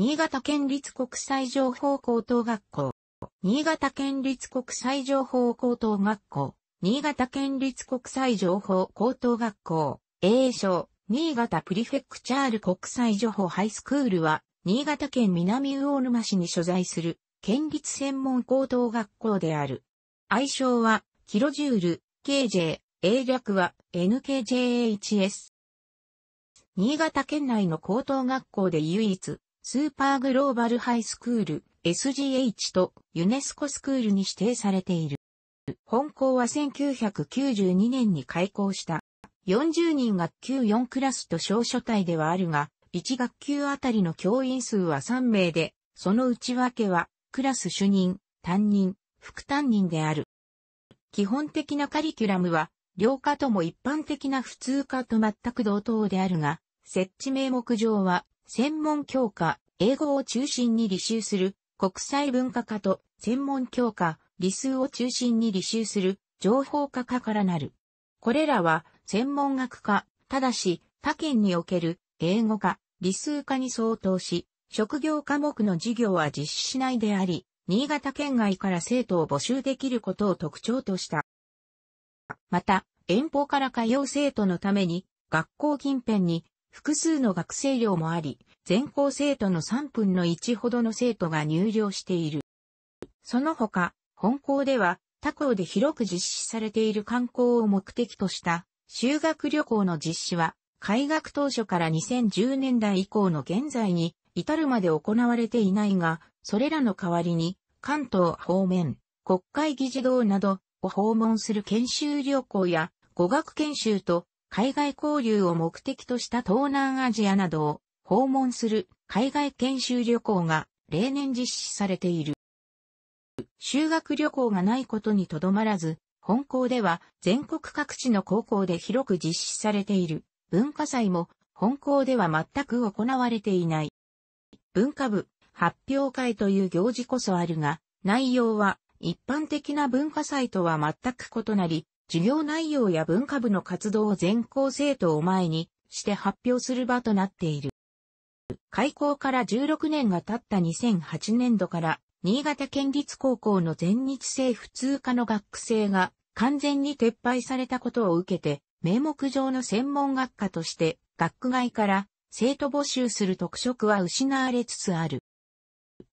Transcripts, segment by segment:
新潟県立国際情報高等学校、新潟県立国際情報高等学校、新潟県立国際情報高等学校、英称、新潟プリフェクチャール国際情報ハイスクールは、新潟県南魚沼市に所在する、県立専門高等学校である。愛称は、キロジュール、KJ、英略は、NKJHS。新潟県内の高等学校で唯一、スーパーグローバルハイスクール SGH とユネスコスクールに指定されている。本校は1992年に開校した。40人学級4クラスと小書体ではあるが、1学級あたりの教員数は3名で、その内訳は、クラス主任、担任、副担任である。基本的なカリキュラムは、両科とも一般的な普通科と全く同等であるが、設置名目上は専門教科、英語を中心に履修する、国際文化科と、専門教科、理数を中心に履修する、情報科科からなる。これらは、専門学科、ただし、他県における、英語科、理数科に相当し、職業科目の授業は実施しないであり、新潟県外から生徒を募集できることを特徴とした。また、遠方から通う生徒のために、学校近辺に複数の学生寮もあり、全校生徒の3分の1ほどの生徒が入寮している。その他、本校では他校で広く実施されている観光を目的とした修学旅行の実施は、開学当初から2010年代以降の現在に至るまで行われていないが、それらの代わりに関東方面、国会議事堂などを訪問する研修旅行や語学研修と海外交流を目的とした東南アジアなどを訪問する海外研修旅行が例年実施されている。修学旅行がないことにとどまらず、本校では全国各地の高校で広く実施されている文化祭も本校では全く行われていない。文化部発表会という行事こそあるが、内容は一般的な文化祭とは全く異なり、授業内容や文化部の活動を全校生徒を前にして発表する場となっている。開校から16年が経った2008年度から、新潟県立高校の全日制普通科の学生が完全に撤廃されたことを受けて、名目上の専門学科として、学区外から生徒募集する特色は失われつつある。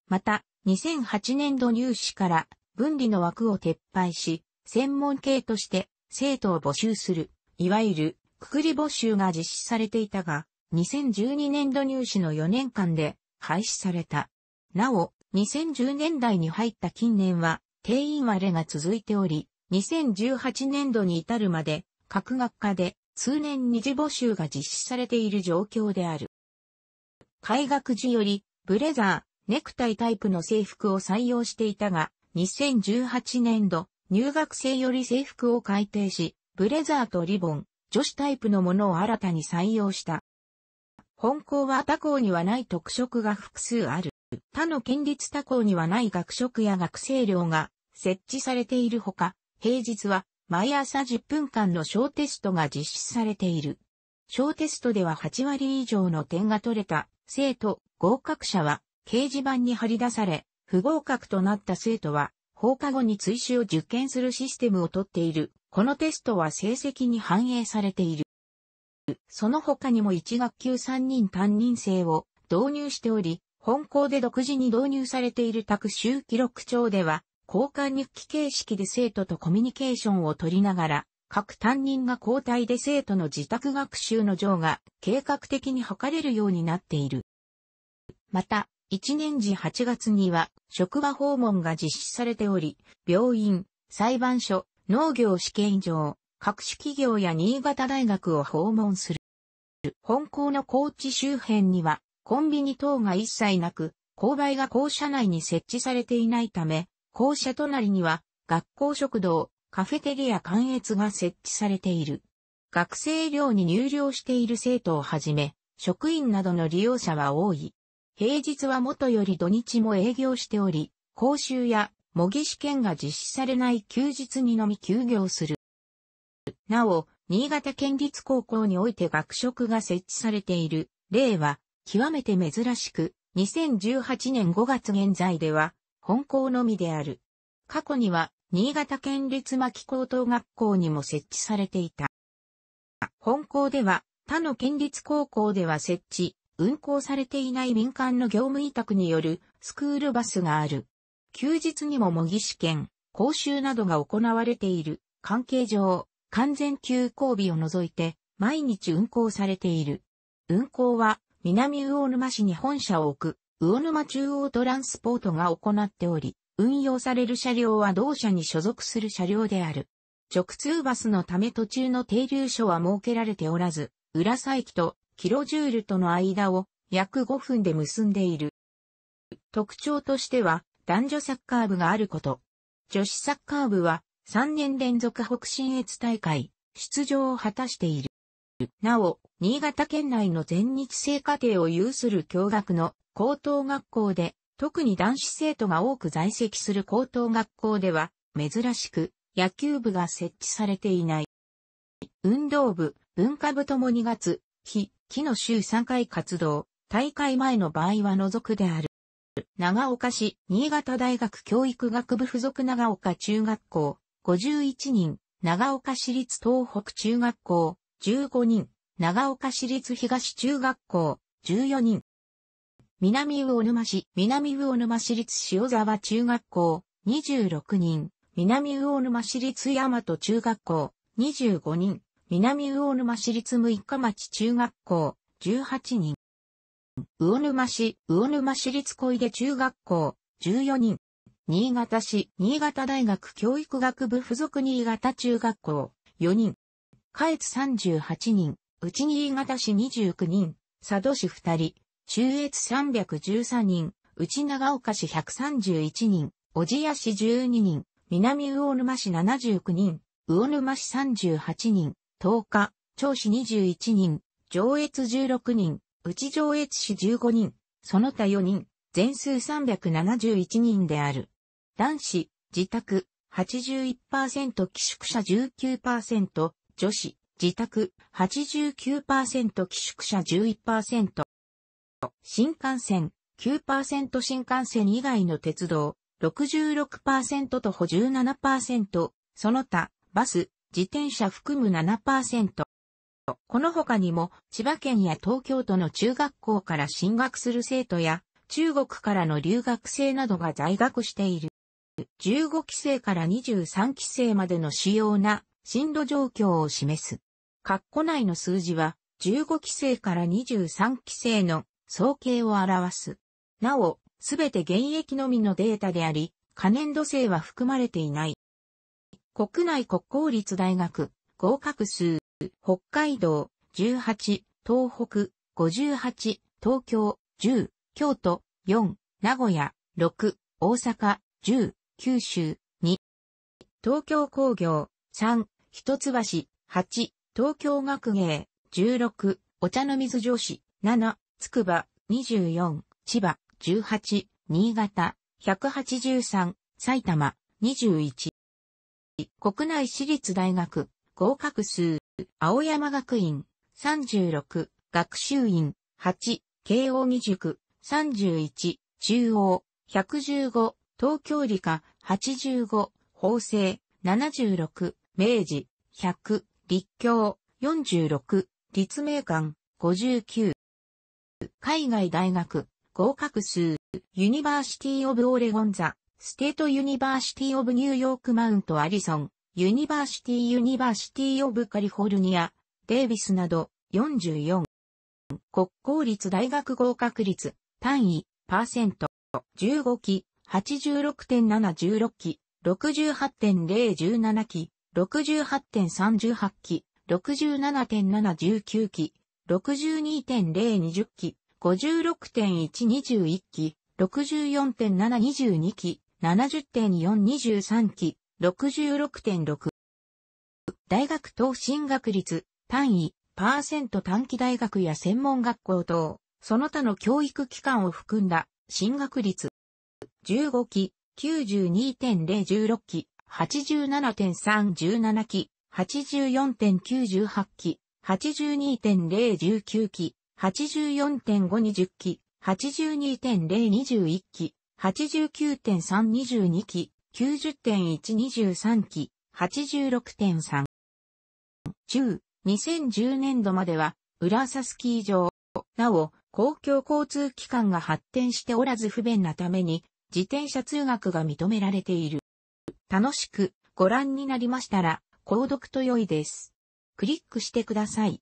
また、2008年度入試から分離の枠を撤廃し、専門系として生徒を募集する、いわゆるくくり募集が実施されていたが、2012年度入試の4年間で廃止された。なお、2010年代に入った近年は定員割れが続いており、2018年度に至るまで各学科で通年二次募集が実施されている状況である。開学時よりブレザー、ネクタイタイプの制服を採用していたが、2018年度、入学生より制服を改定し、ブレザーとリボン、女子タイプのものを新たに採用した。本校は他校にはない特色が複数ある。他の県立他校にはない学食や学生寮が設置されているほか、平日は毎朝10分間の小テストが実施されている。小テストでは8割以上の点が取れた生徒、合格者は掲示板に貼り出され、不合格となった生徒は放課後に追試を受験するシステムをとっている。このテストは成績に反映されている。その他にも1学級3人担任制を導入しており、本校で独自に導入されている卓州記録帳では、交換日記形式で生徒とコミュニケーションを取りながら、各担任が交代で生徒の自宅学習の上が計画的に図れるようになっている。また、1年時8月には職場訪問が実施されており、病院、裁判所、農業試験場、各種企業や新潟大学を訪問する。本校の高知周辺には、コンビニ等が一切なく、勾配が校舎内に設置されていないため、校舎隣には、学校食堂、カフェテリア関越が設置されている。学生寮に入寮している生徒をはじめ、職員などの利用者は多い。平日はもとより土日も営業しており、講習や模擬試験が実施されない休日にのみ休業する。なお、新潟県立高校において学食が設置されている例は極めて珍しく、2018年5月現在では本校のみである。過去には新潟県立牧高等学校にも設置されていた。本校では他の県立高校では設置、運行されていない民間の業務委託によるスクールバスがある。休日にも模擬試験、講習などが行われている関係上、完全急行日を除いて毎日運行されている。運行は南魚沼市に本社を置く魚沼中央トランスポートが行っており、運用される車両は同社に所属する車両である。直通バスのため途中の停留所は設けられておらず、浦佐駅とキロジュールとの間を約5分で結んでいる。特徴としては男女サッカー部があること。女子サッカー部は3年連続北信越大会出場を果たしている。なお、新潟県内の全日制課程を有する共学の高等学校で、特に男子生徒が多く在籍する高等学校では、珍しく野球部が設置されていない。運動部、文化部とも2月、日、期の週3回活動、大会前の場合は除くである。長岡市、新潟大学教育学部附属長岡中学校、51人、長岡市立東北中学校、15人、長岡市立東中学校、14人。南魚沼市、南魚沼市立塩沢中学校、26人。南魚沼市立大和中学校、25人。南魚沼市立六日町中学校、18人。魚沼市、魚沼市立小出中学校、14人。新潟市、新潟大学教育学部附属新潟中学校、4人。下越38人、内新潟市29人、佐渡市2人、中越313人、内長岡市131人、小千谷市12人、南魚沼市79人、魚沼市38人、東日、長市21人、上越16人、内上越市15人、その他4人、全数371人である。男子、自宅、81%寄宿舎19%、女子、自宅、89%寄宿舎11%。新幹線、9%新幹線以外の鉄道、66%と補17%、その他、バス、自転車含む7%。この他にも、千葉県や東京都の中学校から進学する生徒や、中国からの留学生などが在学している。15期生から23期生までの主要な進路状況を示す。括弧内の数字は15期生から23期生の総計を表す。なお、すべて現役のみのデータであり、可燃度性は含まれていない。国内国公立大学、合格数、北海道18、東北58、東京10、京都4、名古屋6、大阪10、九州、二、東京工業、三、一橋、八、東京学芸、十六、お茶の水女子、七、つくば、十四、千葉、十八、新潟、百八十三、埼玉、二十一、国内私立大学、合格数、青山学院、三十六、学習院、八、慶応義塾、三十一、中央、百十五、東京理科85、法政76、明治100、立教46、立命館59。海外大学合格数ユニバーシティオブオレゴンザステートユニバーシティオブニューヨークマウントアリソンユニバーシティユニバーシティオブカリフォルニアデイビスなど44国公立大学合格率単位パーセント15期86.716期、68.017期、6 8 3 8期、67.719期、62.020期、56.121期、64.722期、70.423期、66.6。大学等進学率、単位、パーセント短期大学や専門学校等、その他の教育機関を含んだ進学率。15機、92.016機、87.317機、8 4 9 8機、82.019機、84.520機、82.021機、89.322機、90.123機、86.3。中、2010年度までは、ウラサスキー場、なお、公共交通機関が発展しておらず不便なために、自転車通学が認められている。楽しくご覧になりましたら、購読と良いです。クリックしてください。